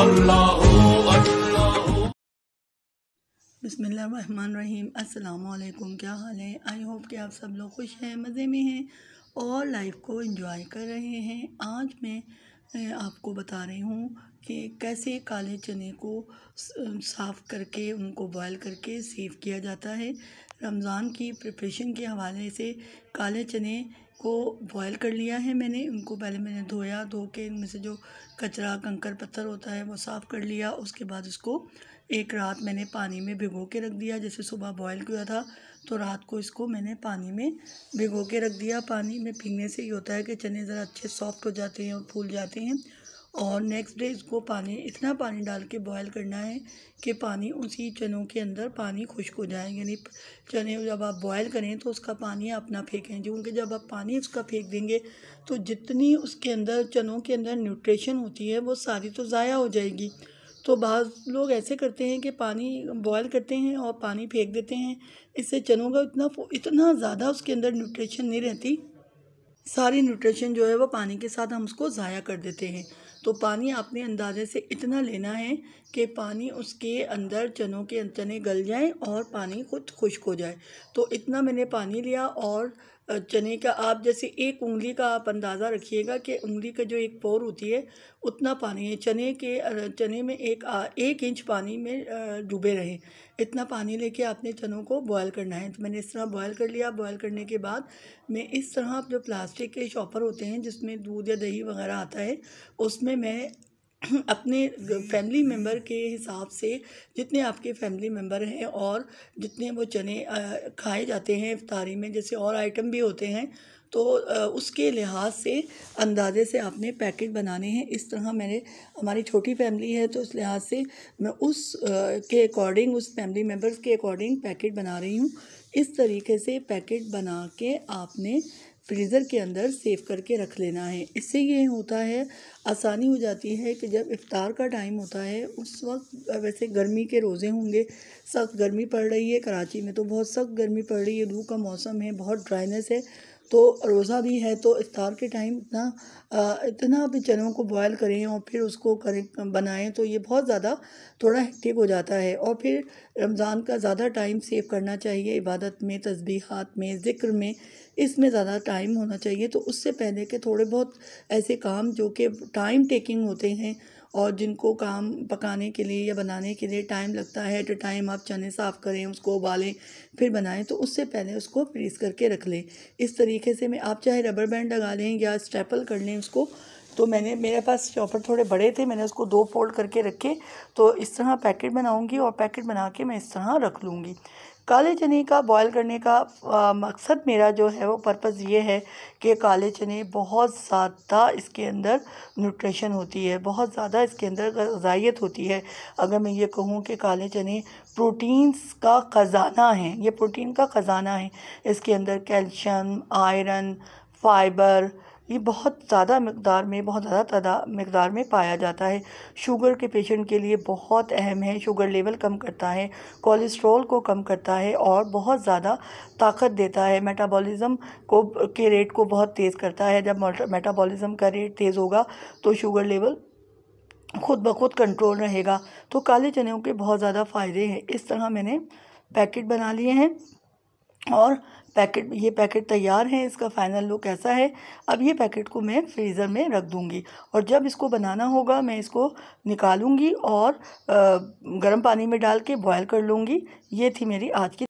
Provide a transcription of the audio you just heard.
अल्लाम वालेकुम क्या हाल है आई होप कि आप सब लोग खुश हैं मज़े में हैं और लाइफ को इन्जॉय कर रहे हैं आज मैं आपको बता रही हूँ कि कैसे काले चने को साफ़ करके उनको बॉयल करके सेव किया जाता है रमज़ान की प्रिपरेशन के हवाले से काले चने को बॉयल कर लिया है मैंने उनको पहले मैंने धोया धो के इनमें से जो कचरा कंकर पत्थर होता है वो साफ़ कर लिया उसके बाद उसको एक रात मैंने पानी में भिगो के रख दिया जैसे सुबह बॉयल किया था तो रात को इसको मैंने पानी में भिगो के रख दिया पानी में पीने से ये होता है कि चने ज़रा अच्छे सॉफ्ट हो जाते हैं और फूल जाते हैं और नेक्स्ट डे इसको पानी इतना पानी डाल के बॉयल करना है कि पानी उसी चनों के अंदर पानी खुश्क हो जाए यानी चने जब आप बॉयल करें तो उसका पानी आप ना फेंकें क्योंकि जब आप पानी उसका फेंक देंगे तो जितनी उसके अंदर चनों के अंदर न्यूट्रिशन होती है वो सारी तो ज़ाया हो जाएगी तो बाज़ लोग ऐसे करते हैं कि पानी बॉयल करते हैं और पानी फेंक देते हैं इससे चनों का इतना इतना ज़्यादा उसके अंदर न्यूट्रिशन नहीं रहती सारी न्यूट्रिशन जो है वो पानी के साथ हम उसको ज़ाया कर देते हैं तो पानी आपने अंदाजे से इतना लेना है कि पानी उसके अंदर चनों के चने गल जाएं और पानी खुद खुश्क हो जाए तो इतना मैंने पानी लिया और चने का आप जैसे एक उंगली का आप अंदाज़ा रखिएगा कि उंगली का जो एक पोर होती है उतना पानी है चने के चने में एक एक इंच पानी में डूबे रहे इतना पानी लेके आपने चनों को बॉयल करना है तो मैंने इस तरह बॉयल कर लिया बॉयल करने के बाद मैं इस तरह जो प्लास्टिक के शॉपर होते हैं जिसमें दूध या दही वगैरह आता है उसमें मैं अपने फैमिली मेंबर के हिसाब से जितने आपके फैमिली मेंबर हैं और जितने वो चने खाए जाते हैं इफ्तारी में जैसे और आइटम भी होते हैं तो उसके लिहाज से अंदाजे से आपने पैकेट बनाने हैं इस तरह मैंने हमारी छोटी फैमिली है तो उस लिहाज से मैं उस के अकॉर्डिंग उस फैमिली मेंबर्स के अकॉर्डिंग पैकेट बना रही हूँ इस तरीके से पैकेट बना के आपने फ्रीज़र के अंदर सेव करके रख लेना है इससे ये होता है आसानी हो जाती है कि जब इफ़ार का टाइम होता है उस वक्त वैसे गर्मी के रोज़े होंगे सख्त गर्मी पड़ रही है कराची में तो बहुत सख्त गर्मी पड़ रही है धूप का मौसम है बहुत ड्राइनेस है तो रोज़ा भी है तो इफ्तार के टाइम इतना इतना भी चनों को बॉयल करें और फिर उसको करें बनाएं तो ये बहुत ज़्यादा थोड़ा हेक्टिक हो जाता है और फिर रमज़ान का ज़्यादा टाइम सेव करना चाहिए इबादत में तस्बीहात में ज़िक्र में इसमें ज़्यादा टाइम होना चाहिए तो उससे पहले के थोड़े बहुत ऐसे काम जो कि टाइम टेकिंग होते हैं और जिनको काम पकाने के लिए या बनाने के लिए टाइम लगता है एट अ टाइम आप चने साफ़ करें उसको उबालें फिर बनाएं तो उससे पहले उसको फ्रीज करके रख लें इस तरीके से मैं आप चाहे रबर बैंड लगा लें या स्टेपल कर लें उसको तो मैंने मेरे पास चॉपर थोड़े बड़े थे मैंने उसको दो फोल्ड करके रखे तो इस तरह पैकेट बनाऊंगी और पैकेट बना के मैं इस तरह रख लूँगी काले चने का बॉयल करने का आ, मकसद मेरा जो है वो पर्पज़ ये है कि काले चने बहुत ज़्यादा इसके अंदर न्यूट्रिशन होती है बहुत ज़्यादा इसके अंदर गजाइत होती है अगर मैं ये कहूँ कि काले चने प्रोटीन्स का ख़जाना है ये प्रोटीन का ख़जाना है इसके अंदर कैल्शियम आयरन फाइबर ये बहुत ज़्यादा मकदार में बहुत ज़्यादा तदा मकदार में पाया जाता है शुगर के पेशेंट के लिए बहुत अहम है शुगर लेवल कम करता है कोलेस्ट्रॉल को कम करता है और बहुत ज़्यादा ताकत देता है मेटाबॉलिज़्म को के रेट को बहुत तेज़ करता है जब मेटाबॉलिज़्म का रेट तेज़ होगा तो शुगर लेवल खुद ब खुद कंट्रोल रहेगा तो काले चने के बहुत ज़्यादा फ़ायदे हैं इस तरह मैंने पैकेट बना लिए हैं और पैकेट ये पैकेट तैयार है इसका फाइनल लुक ऐसा है अब ये पैकेट को मैं फ्रीज़र में रख दूँगी और जब इसको बनाना होगा मैं इसको निकालूँगी और गर्म पानी में डाल के बॉयल कर लूँगी ये थी मेरी आज की